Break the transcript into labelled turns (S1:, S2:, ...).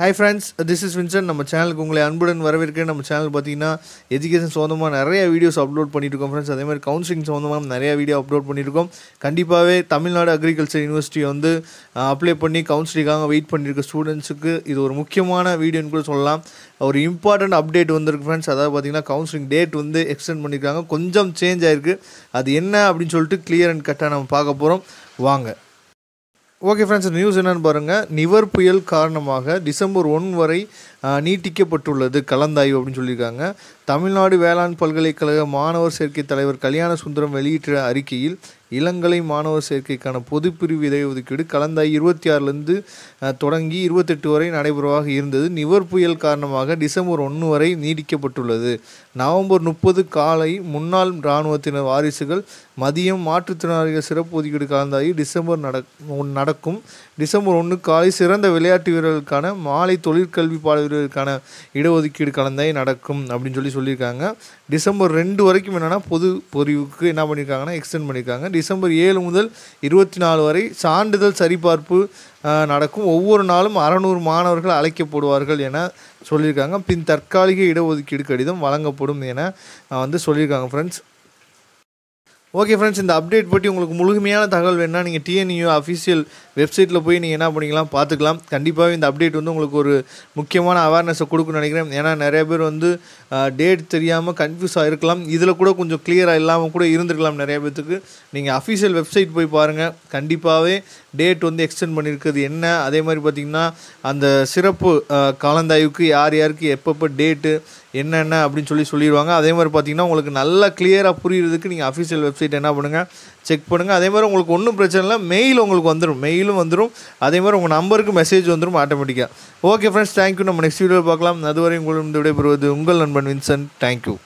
S1: hi friends this is Vinson நம்ம சேனலுக்கு உங்களை அன்புடன் வரவேற்கிறேன் நம்ம சேனல் பார்த்தீங்கன்னா எஜுகேஷன் சம்மந்தமாக நிறைய வீடியோஸ் அப்லோட் பண்ணியிருக்கோம் ஃப்ரெண்ட்ஸ் அதே மாதிரி கவுன்சிலிங் சம்மந்தமாக நிறைய வீடியோ அப்லோட் பண்ணியிருக்கோம் கண்டிப்பாகவே தமிழ்நாடு அக்ரிகல்ச்சர் யூனிவர்சிட்டி வந்து அப்ளை பண்ணி கவுன்சிலிங்காக வெயிட் பண்ணியிருக்க ஸ்டூடெண்ட்ஸுக்கு இது ஒரு முக்கியமான வீடியோன்னு கூட சொல்லலாம் ஒரு இம்பார்ட்டண்ட் அப்டேட் வந்திருக்கு ஃப்ரெண்ட்ஸ் அதாவது பார்த்திங்கன்னா கவுன்சிலிங் டேட் வந்து எக்ஸ்டெண்ட் பண்ணியிருக்காங்க கொஞ்சம் சேஞ்ச் ஆகிருக்கு அது என்ன அப்படின்னு சொல்லிட்டு கிளியர் அண்ட் கரெக்டாக நம்ம பார்க்க போகிறோம் வாங்க ஓகே ஃப்ரெண்ட்ஸ் நியூஸ் என்னென்னு பாருங்கள் நிவர் புயல் காரணமாக டிசம்பர் ஒன் வரை நீட்டிக்கப்பட்டுள்ளது கலந்தாய்வு அப்படின்னு சொல்லியிருக்காங்க தமிழ்நாடு வேளாண் பல்கலைக்கழக மாணவர் சேர்க்கை தலைவர் கல்யாண சுந்தரம் வெளியிட்ட அறிக்கையில் இளங்கலை மாணவர் சேர்க்கைக்கான பொதுப்பிரிவு இடஒதுக்கீடு ஒதுக்கீடு கலந்த இருபத்தி ஆறுலேருந்து தொடங்கி இருபத்தெட்டு வரை நடைபெறுவதாக இருந்தது நிவர் புயல் காரணமாக டிசம்பர் ஒன்று வரை நீடிக்கப்பட்டுள்ளது நவம்பர் முப்பது காலை முன்னாள் இராணுவத்தினர் வாரிசுகள் மதியம் மாற்றுத்திறனாளிகள் சிறப்பு ஒதுக்கீடு கலந்தாயி டிசம்பர் நட நடக்கும் டிசம்பர் ஒன்று காலை சிறந்த விளையாட்டு வீரர்களுக்கான மாலை தொழிற்கல்வி பாட வீரர்களுக்கான இடஒதுக்கீடு கலந்தாய் நடக்கும் அப்படின்னு சொல்லி சொல்லியிருக்காங்க டிசம்பர் ரெண்டு வரைக்கும் என்னென்னா பொது பொறிவுக்கு என்ன பண்ணியிருக்காங்கன்னா எக்ஸ்டெண்ட் பண்ணியிருக்காங்க டிசம்பர் ஏழு முதல் இருபத்தி நாலு வரை சான்றிதழ் சரிபார்ப்பு நடக்கும் ஒவ்வொரு நாளும் அறநூறு மாணவர்கள் அழைக்கப்படுவார்கள் என சொல்லியிருக்காங்க பின் தற்காலிக இடஒதுக்கீடு கடிதம் வழங்கப்படும் என வந்து சொல்லியிருக்காங்க ஃப்ரெண்ட்ஸ் ஓகே ஃப்ரெண்ட்ஸ் இந்த அப்டேட் பற்றி உங்களுக்கு முழுமையான தகவல் வேணால் நீங்கள் டிஎன்யூ அஃபிஷியல் வெப்சைட்டில் போய் நீங்கள் என்ன பண்ணிக்கலாம் பார்த்துக்கலாம் கண்டிப்பாகவே இந்த அப்டேட் வந்து உங்களுக்கு ஒரு முக்கியமான அவேர்னஸை கொடுக்குன்னு நினைக்கிறேன் ஏன்னா நிறைய பேர் வந்து டேட் தெரியாமல் கன்ஃபியூஸ் ஆகிருக்கலாம் இதில் கூட கொஞ்சம் கிளியராக இல்லாமல் கூட இருந்திருக்கலாம் நிறைய பேர்த்துக்கு நீங்கள் அஃபிஷியல் வெப்சைட் போய் பாருங்கள் கண்டிப்பாகவே டேட் வந்து எக்ஸ்டெண்ட் பண்ணியிருக்கிறது என்ன அதே மாதிரி பார்த்திங்கன்னா அந்த சிறப்பு கலந்தாய்வுக்கு யார் யாருக்கு எப்பப்போ டேட்டு என்னென்ன அப்படின்னு சொல்லி சொல்லிடுவாங்க அதே மாதிரி பார்த்திங்கன்னா உங்களுக்கு நல்லா கிளியராக புரியுறதுக்கு நீங்கள் அஃபிஷியல் வெப்சைட் வெப்சைட் என்ன பண்ணுங்கள் செக் பண்ணுங்கள் அதே மாதிரி உங்களுக்கு ஒன்றும் பிரச்சனை இல்லை மெயில் உங்களுக்கு வந்துடும் மெயிலும் வந்துடும் அதே மாதிரி உங்கள் நம்பருக்கு மெசேஜ் வந்துடும் ஆட்டோமேட்டிக்காக ஓகே ஃப்ரெண்ட்ஸ் தேங்க்யூ நம்ம நெக்ஸ்ட் வீடியோவில் பார்க்கலாம் அதுவரை உங்களுக்கு விடைபெறுவது உங்கள் நண்பன் வின்சன் தேங்க்யூ